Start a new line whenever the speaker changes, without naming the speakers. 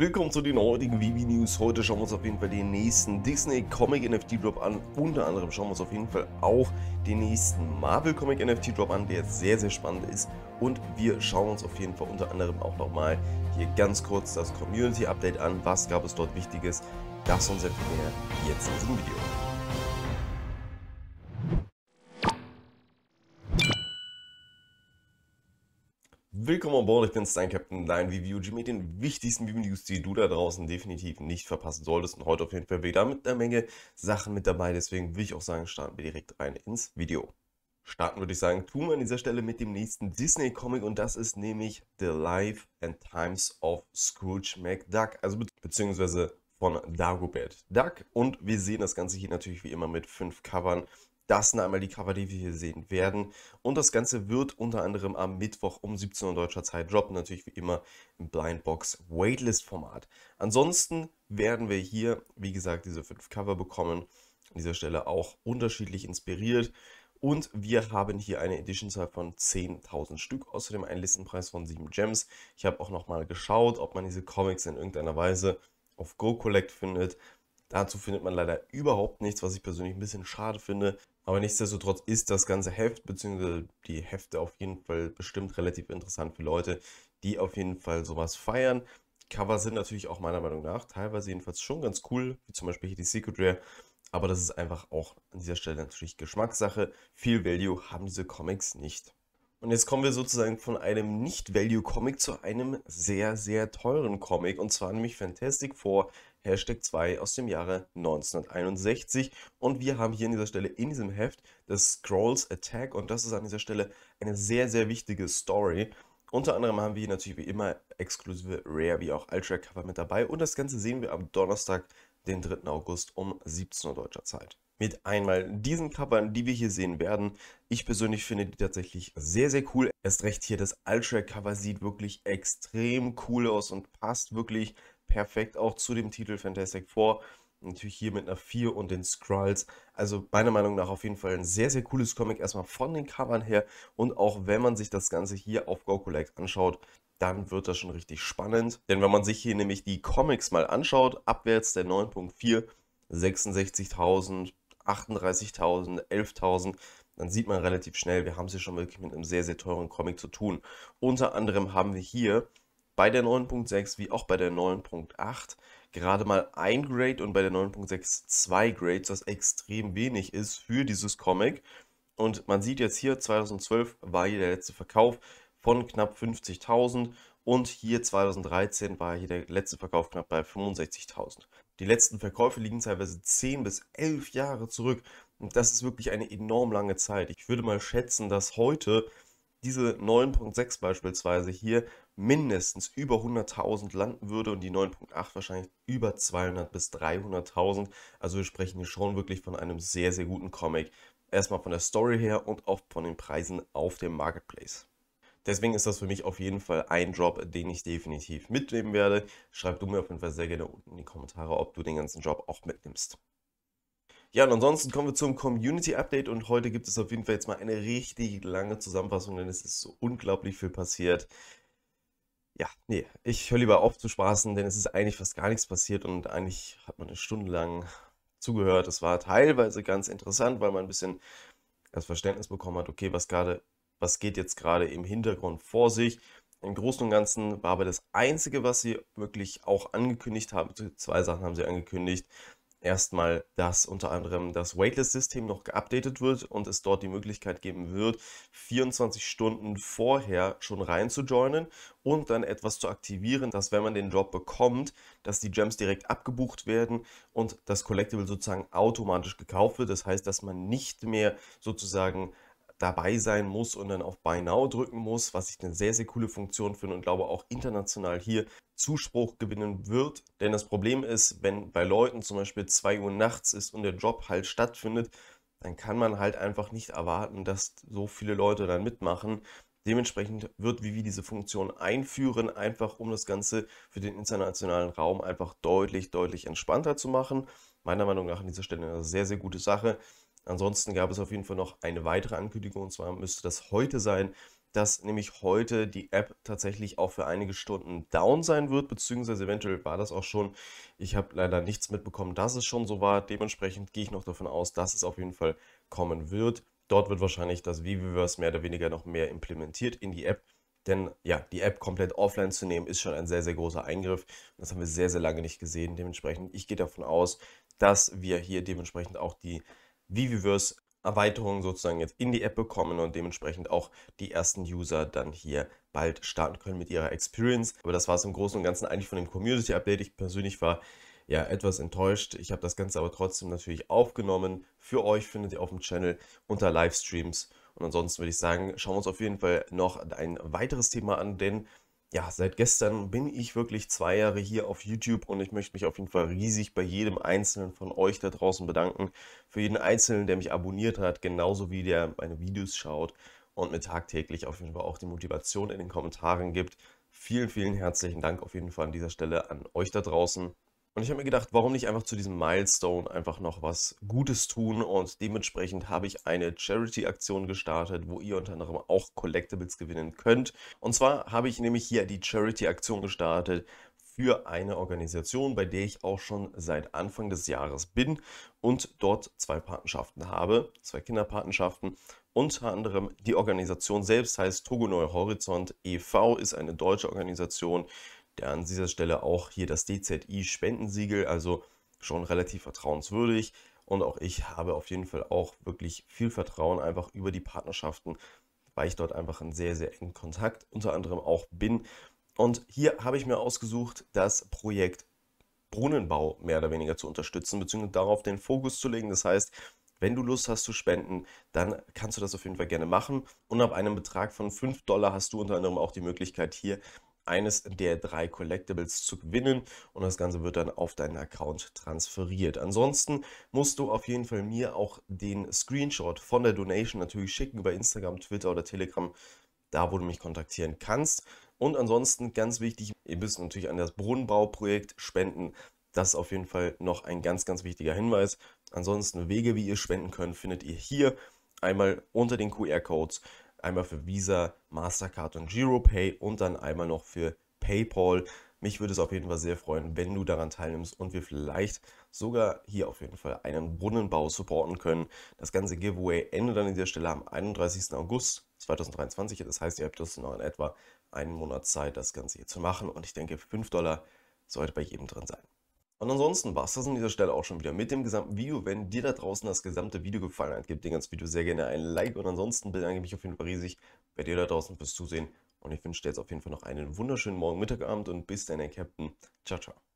Willkommen zu den heutigen Vivi News. Heute schauen wir uns auf jeden Fall den nächsten Disney Comic NFT Drop an. Unter anderem schauen wir uns auf jeden Fall auch den nächsten Marvel Comic NFT Drop an, der sehr, sehr spannend ist. Und wir schauen uns auf jeden Fall unter anderem auch nochmal hier ganz kurz das Community Update an. Was gab es dort Wichtiges? Das und sehr viel mehr jetzt in diesem Video. Willkommen an Bord, ich bin dein Captain, dein ViewG mit den wichtigsten view die du da draußen definitiv nicht verpassen solltest. Und heute auf jeden Fall wieder mit einer Menge Sachen mit dabei, deswegen will ich auch sagen, starten wir direkt rein ins Video. Starten würde ich sagen, tun wir an dieser Stelle mit dem nächsten Disney-Comic und das ist nämlich The Life and Times of Scrooge McDuck, also be beziehungsweise von Dagobert Duck. Und wir sehen das Ganze hier natürlich wie immer mit fünf Covern. Das sind einmal die Cover, die wir hier sehen werden. Und das Ganze wird unter anderem am Mittwoch um 17 Uhr deutscher Zeit droppen. Natürlich wie immer im Blindbox Waitlist Format. Ansonsten werden wir hier, wie gesagt, diese fünf Cover bekommen. An dieser Stelle auch unterschiedlich inspiriert. Und wir haben hier eine Editionzahl von 10.000 Stück, außerdem einen Listenpreis von 7 Gems. Ich habe auch nochmal geschaut, ob man diese Comics in irgendeiner Weise auf Go Collect findet. Dazu findet man leider überhaupt nichts, was ich persönlich ein bisschen schade finde. Aber nichtsdestotrotz ist das ganze Heft bzw. die Hefte auf jeden Fall bestimmt relativ interessant für Leute, die auf jeden Fall sowas feiern. Cover sind natürlich auch meiner Meinung nach teilweise jedenfalls schon ganz cool, wie zum Beispiel hier die Secret Rare. Aber das ist einfach auch an dieser Stelle natürlich Geschmackssache. Viel Value haben diese Comics nicht. Und jetzt kommen wir sozusagen von einem Nicht-Value-Comic zu einem sehr, sehr teuren Comic. Und zwar nämlich Fantastic Four Hashtag 2 aus dem Jahre 1961. Und wir haben hier an dieser Stelle in diesem Heft das Scrolls Attack. Und das ist an dieser Stelle eine sehr, sehr wichtige Story. Unter anderem haben wir hier natürlich wie immer exklusive Rare wie auch Ultra Cover mit dabei. Und das Ganze sehen wir am Donnerstag, den 3. August um 17 Uhr deutscher Zeit mit einmal diesen Covern, die wir hier sehen werden. Ich persönlich finde die tatsächlich sehr, sehr cool. Erst recht hier das Ultra-Cover sieht wirklich extrem cool aus und passt wirklich perfekt auch zu dem Titel Fantastic Four. Natürlich hier mit einer 4 und den Skrulls. Also meiner Meinung nach auf jeden Fall ein sehr, sehr cooles Comic. Erstmal von den Covern her und auch wenn man sich das Ganze hier auf GoCollect anschaut, dann wird das schon richtig spannend. Denn wenn man sich hier nämlich die Comics mal anschaut, abwärts der 9.4, 66.000 38.000, 11.000, dann sieht man relativ schnell, wir haben es hier schon wirklich mit einem sehr, sehr teuren Comic zu tun. Unter anderem haben wir hier bei der 9.6 wie auch bei der 9.8 gerade mal ein Grade und bei der 9.6 zwei Grades, was extrem wenig ist für dieses Comic. Und man sieht jetzt hier, 2012 war hier der letzte Verkauf von knapp 50.000 und hier 2013 war hier der letzte Verkauf knapp bei 65.000. Die letzten Verkäufe liegen teilweise 10 bis 11 Jahre zurück. Und das ist wirklich eine enorm lange Zeit. Ich würde mal schätzen, dass heute diese 9.6 beispielsweise hier mindestens über 100.000 landen würde und die 9.8 wahrscheinlich über 200.000 bis 300.000. Also wir sprechen hier schon wirklich von einem sehr, sehr guten Comic. Erstmal von der Story her und auch von den Preisen auf dem Marketplace. Deswegen ist das für mich auf jeden Fall ein Job, den ich definitiv mitnehmen werde. Schreib du mir auf jeden Fall sehr gerne unten in die Kommentare, ob du den ganzen Job auch mitnimmst. Ja, und ansonsten kommen wir zum Community Update und heute gibt es auf jeden Fall jetzt mal eine richtig lange Zusammenfassung, denn es ist so unglaublich viel passiert. Ja, nee, ich höre lieber auf zu spaßen, denn es ist eigentlich fast gar nichts passiert und eigentlich hat man eine Stunde lang zugehört. Es war teilweise ganz interessant, weil man ein bisschen das Verständnis bekommen hat, okay, was gerade was geht jetzt gerade im Hintergrund vor sich. Im Großen und Ganzen war aber das Einzige, was sie wirklich auch angekündigt haben, zwei Sachen haben sie angekündigt. Erstmal, dass unter anderem das Waitlist-System noch geupdatet wird und es dort die Möglichkeit geben wird, 24 Stunden vorher schon rein zu joinen und dann etwas zu aktivieren, dass wenn man den Job bekommt, dass die Gems direkt abgebucht werden und das Collectible sozusagen automatisch gekauft wird. Das heißt, dass man nicht mehr sozusagen dabei sein muss und dann auf Buy Now drücken muss, was ich eine sehr, sehr coole Funktion finde und glaube auch international hier Zuspruch gewinnen wird. Denn das Problem ist, wenn bei Leuten zum Beispiel 2 Uhr nachts ist und der Job halt stattfindet, dann kann man halt einfach nicht erwarten, dass so viele Leute dann mitmachen. Dementsprechend wird Vivi diese Funktion einführen, einfach um das Ganze für den internationalen Raum einfach deutlich, deutlich entspannter zu machen. Meiner Meinung nach an dieser Stelle eine sehr, sehr gute Sache. Ansonsten gab es auf jeden Fall noch eine weitere Ankündigung und zwar müsste das heute sein, dass nämlich heute die App tatsächlich auch für einige Stunden down sein wird, beziehungsweise eventuell war das auch schon. Ich habe leider nichts mitbekommen, dass es schon so war. Dementsprechend gehe ich noch davon aus, dass es auf jeden Fall kommen wird. Dort wird wahrscheinlich das Viviverse mehr oder weniger noch mehr implementiert in die App. Denn ja, die App komplett offline zu nehmen, ist schon ein sehr, sehr großer Eingriff. Das haben wir sehr, sehr lange nicht gesehen. Dementsprechend, ich gehe davon aus, dass wir hier dementsprechend auch die Viviverse Erweiterungen sozusagen jetzt in die App bekommen und dementsprechend auch die ersten User dann hier bald starten können mit ihrer Experience. Aber das war es im Großen und Ganzen eigentlich von dem Community Update. Ich persönlich war ja etwas enttäuscht. Ich habe das Ganze aber trotzdem natürlich aufgenommen. Für euch findet ihr auf dem Channel unter Livestreams. Und ansonsten würde ich sagen, schauen wir uns auf jeden Fall noch ein weiteres Thema an, denn ja, seit gestern bin ich wirklich zwei Jahre hier auf YouTube und ich möchte mich auf jeden Fall riesig bei jedem Einzelnen von euch da draußen bedanken. Für jeden Einzelnen, der mich abonniert hat, genauso wie der meine Videos schaut und mir tagtäglich auf jeden Fall auch die Motivation in den Kommentaren gibt. Vielen, vielen herzlichen Dank auf jeden Fall an dieser Stelle an euch da draußen. Und ich habe mir gedacht, warum nicht einfach zu diesem Milestone einfach noch was Gutes tun und dementsprechend habe ich eine Charity-Aktion gestartet, wo ihr unter anderem auch Collectibles gewinnen könnt. Und zwar habe ich nämlich hier die Charity-Aktion gestartet für eine Organisation, bei der ich auch schon seit Anfang des Jahres bin und dort zwei Patenschaften habe, zwei Kinderpatenschaften. Unter anderem die Organisation selbst heißt Togo Neu Horizont e.V., ist eine deutsche Organisation, der an dieser Stelle auch hier das DZI-Spendensiegel, also schon relativ vertrauenswürdig. Und auch ich habe auf jeden Fall auch wirklich viel Vertrauen einfach über die Partnerschaften, weil ich dort einfach in sehr, sehr engen Kontakt unter anderem auch bin. Und hier habe ich mir ausgesucht, das Projekt Brunnenbau mehr oder weniger zu unterstützen, beziehungsweise darauf den Fokus zu legen. Das heißt, wenn du Lust hast zu spenden, dann kannst du das auf jeden Fall gerne machen. Und ab einem Betrag von 5 Dollar hast du unter anderem auch die Möglichkeit, hier eines der drei Collectibles zu gewinnen und das Ganze wird dann auf deinen Account transferiert. Ansonsten musst du auf jeden Fall mir auch den Screenshot von der Donation natürlich schicken über Instagram, Twitter oder Telegram, da wo du mich kontaktieren kannst. Und ansonsten ganz wichtig, ihr müsst natürlich an das Brunnenbauprojekt spenden. Das ist auf jeden Fall noch ein ganz, ganz wichtiger Hinweis. Ansonsten Wege, wie ihr spenden könnt, findet ihr hier einmal unter den QR-Codes einmal für Visa, Mastercard und GiroPay und dann einmal noch für PayPal. Mich würde es auf jeden Fall sehr freuen, wenn du daran teilnimmst und wir vielleicht sogar hier auf jeden Fall einen Brunnenbau supporten können. Das ganze Giveaway endet dann an dieser Stelle am 31. August 2023. Das heißt, ihr habt das noch in etwa einen Monat Zeit, das Ganze hier zu machen. Und ich denke, 5 Dollar sollte bei jedem drin sein. Und ansonsten war es das an dieser Stelle auch schon wieder mit dem gesamten Video. Wenn dir da draußen das gesamte Video gefallen hat, gib dem ganzen Video sehr gerne ein Like. Und ansonsten bedanke ich mich auf jeden Fall riesig bei dir da draußen fürs Zusehen. Und ich wünsche dir jetzt auf jeden Fall noch einen wunderschönen Morgen, Mittag, Abend und bis dann, Captain. Ciao, ciao.